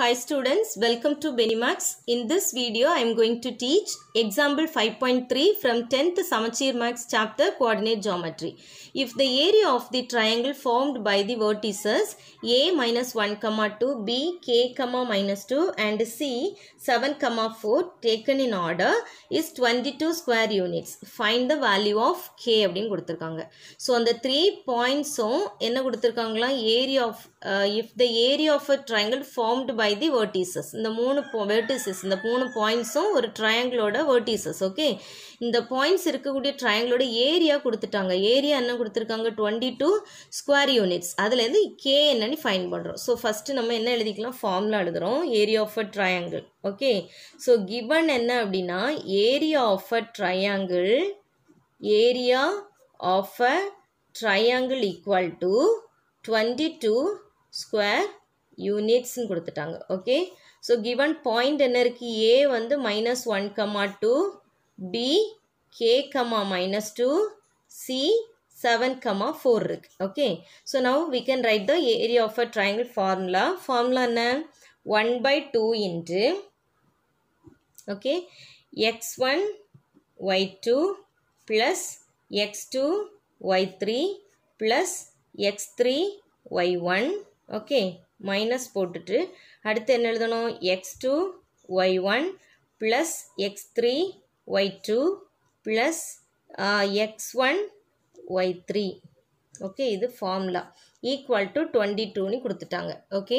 Hi students, welcome to Benimax. In this video, I am going to teach example 5.3 from 10th Samachir Max chapter coordinate geometry. If the area of the triangle formed by the vertices A minus 1 comma 2, B K comma minus 2 and C 7 comma 4 taken in order is 22 square units. Find the value of K அப்படின்னு கொடுத்துருக்காங்க. So the 3 points என்ன கொடுத்துருக்காங்களா area of uh, if the area of a triangle formed by by the vertices இந்த மூணு vertices இந்த மூணு பாயிண்ட்ஸும் ஒரு ட்ரையாங்கிளோட வேர்டிசஸ் ஓகே இந்த பாயிண்ட்ஸ் இருக்கக்கூடிய ட்ரையாங்கிளோட ஏரியா கொடுத்துட்டாங்க ஏரியா என்ன கொடுத்துருக்காங்க டுவெண்ட்டி டூ ஸ்கொயர் யூனிட்ஸ் அதுலேருந்து கே என்னன்னு ஃபைன் பண்ணுறோம் ஸோ ஃபஸ்ட்டு நம்ம என்ன எழுதிக்கலாம் ஃபார்முலா எழுதுகிறோம் area of a triangle okay so given என்ன அப்படின்னா area of a triangle area of a triangle equal to twenty two square யூனிட்ஸ்ன்னு கொடுத்துட்டாங்க ஓகே ஸோ கிவன் பாயிண்ட் என்ன இருக்குது ஏ வந்து minus one comma two B K comma minus two C seven comma four இருக்கு okay so now we can write the area of a triangle formula formula என்ன one by two into okay X one Y two plus X two Y three plus X three Y one okay minus போட்டுட்டு அடுத்து என்ன எழுதணும் X two Y one plus X three Y two plus X one Y three okay இது formula equal to twenty டூன்னு கொடுத்துட்டாங்க okay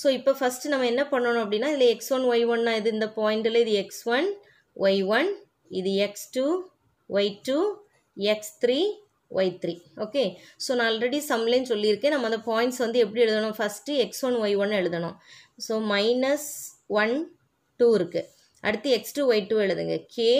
so இப்போ first நம்ம என்ன பண்ணணும் அப்படின்னா இதில் எக்ஸ் ஒன் ஒய் ஒன்னா இது இந்த பாயிண்டில் இது எக்ஸ் ஒன் ஒய் ஒன் இது X two Y two X three Y three okay so நான் ஆல்ரெடி சம்லேன்னு சொல்லியிருக்கேன் நம்ம அந்த பாயிண்ட்ஸ் வந்து எப்படி எழுதணும் first X one Y one எழுதணும் ஸோ மைனஸ் ஒன் டூ இருக்குது அடுத்து எக்ஸ் டூ ஒய் டூ எழுதுங்க கே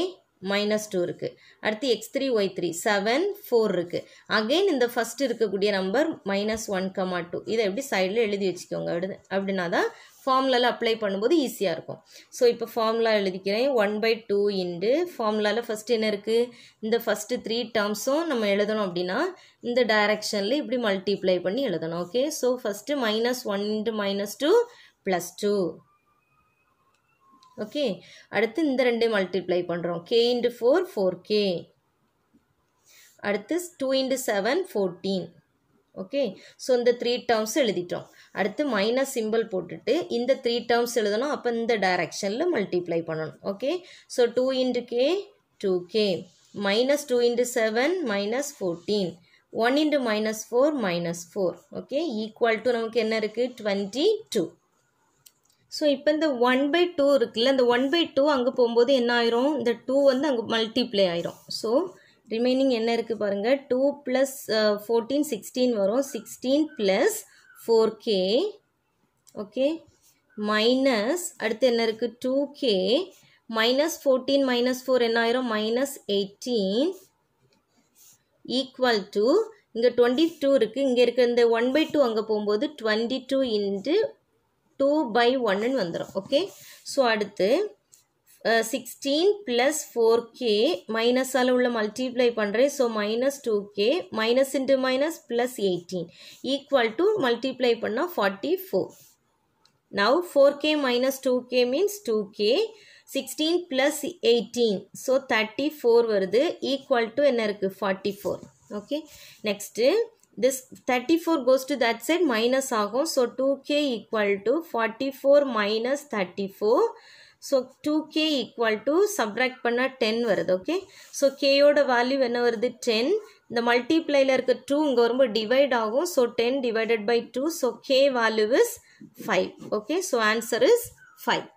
மைனஸ் டூ இருக்குது அடுத்து X three Y three seven four இருக்குது அகெயின் இந்த ஃபஸ்ட்டு இருக்கக்கூடிய number minus one comma two இதை எப்படி சைடில் எழுதி வச்சுக்கோங்க அப்படி அப்படின்னா தான் ஃபார்முலாவில் அப்ளை பண்ணும்போது ஈஸியாக இருக்கும் ஸோ இப்போ ஃபார்முலா எழுதிக்கிறேன் ஒன் பை டூ இன்டு ஃபார்முலாவில் ஃபஸ்ட்டு என்ன இருக்குது இந்த ஃபஸ்ட்டு த்ரீ டேர்ம்ஸும் நம்ம எழுதணும் அப்படின்னா இந்த டைரெக்ஷனில் இப்படி மல்டிப்ளை பண்ணி எழுதணும் okay so first minus one into minus two plus two okay அடுத்து இந்த ரெண்டே மல்டிப்ளை பண்ணுறோம் K into four four K அடுத்து two into seven fourteen okay so இந்த த்ரீ டேர்ம்ஸ் எழுதிட்டோம் அடுத்து மைனஸ் சிம்பிள் போட்டுட்டு இந்த த்ரீ டேர்ம்ஸ் எழுதணும் அப்போ இந்த டைரக்ஷனில் மல்டிப்ளை பண்ணணும் okay so two into K two K minus two into seven minus fourteen one into minus four minus four okay equal to நமக்கு என்ன இருக்குது டுவெண்ட்டி டூ ஸோ இப்போ இந்த ஒன் பை டூ இருக்குல்ல இந்த ஒன் பை டூ அங்கே போகும்போது என்ன ஆயிரும் இந்த டூ வந்து அங்கே மல்டிப்ளை ஆயிரும் ஸோ ரிமைனிங் என்ன இருக்குது பாருங்கள் டூ ப்ளஸ் ஃபோர்டீன் சிக்ஸ்டீன் வரும் sixteen plus four k okay minus அடுத்து என்ன இருக்குது two K minus fourteen minus four என்ன ஆயிரும் மைனஸ் எயிட்டீன் ஈக்குவல் டு இங்கே டுவெண்ட்டி டூ இருக்குது இங்கே இருக்க இந்த ஒன் பை டூ அங்கே போகும்போது twenty two into two by ஒன்னுன்னு வந்துடும் ஓகே ஸோ அடுத்து சிக்ஸ்டீன் ப்ளஸ் ஃபோர் கே மைனஸால் உள்ள மல்டிப்ளை பண்ணுறேன் so minus two K minus minus minus plus eighteen equal multiply multiply பண்ணால் forty four now four k minus two k means two k sixteen plus eighteen so thirty four வருது equal to என்ன இருக்குது 44 four okay next this 34 goes to that side minus ஆகும் so 2k equal to 44 minus 34 so two k equal subtract subtract பண்ணால் ten வருது okay so கேயோட value என்ன வருது ten இந்த மல்டிப்ளையில் இருக்கு டூ இங்கே வரும்பு டிவைட் ஆகும் so ten divided by two so k value is five okay so answer is five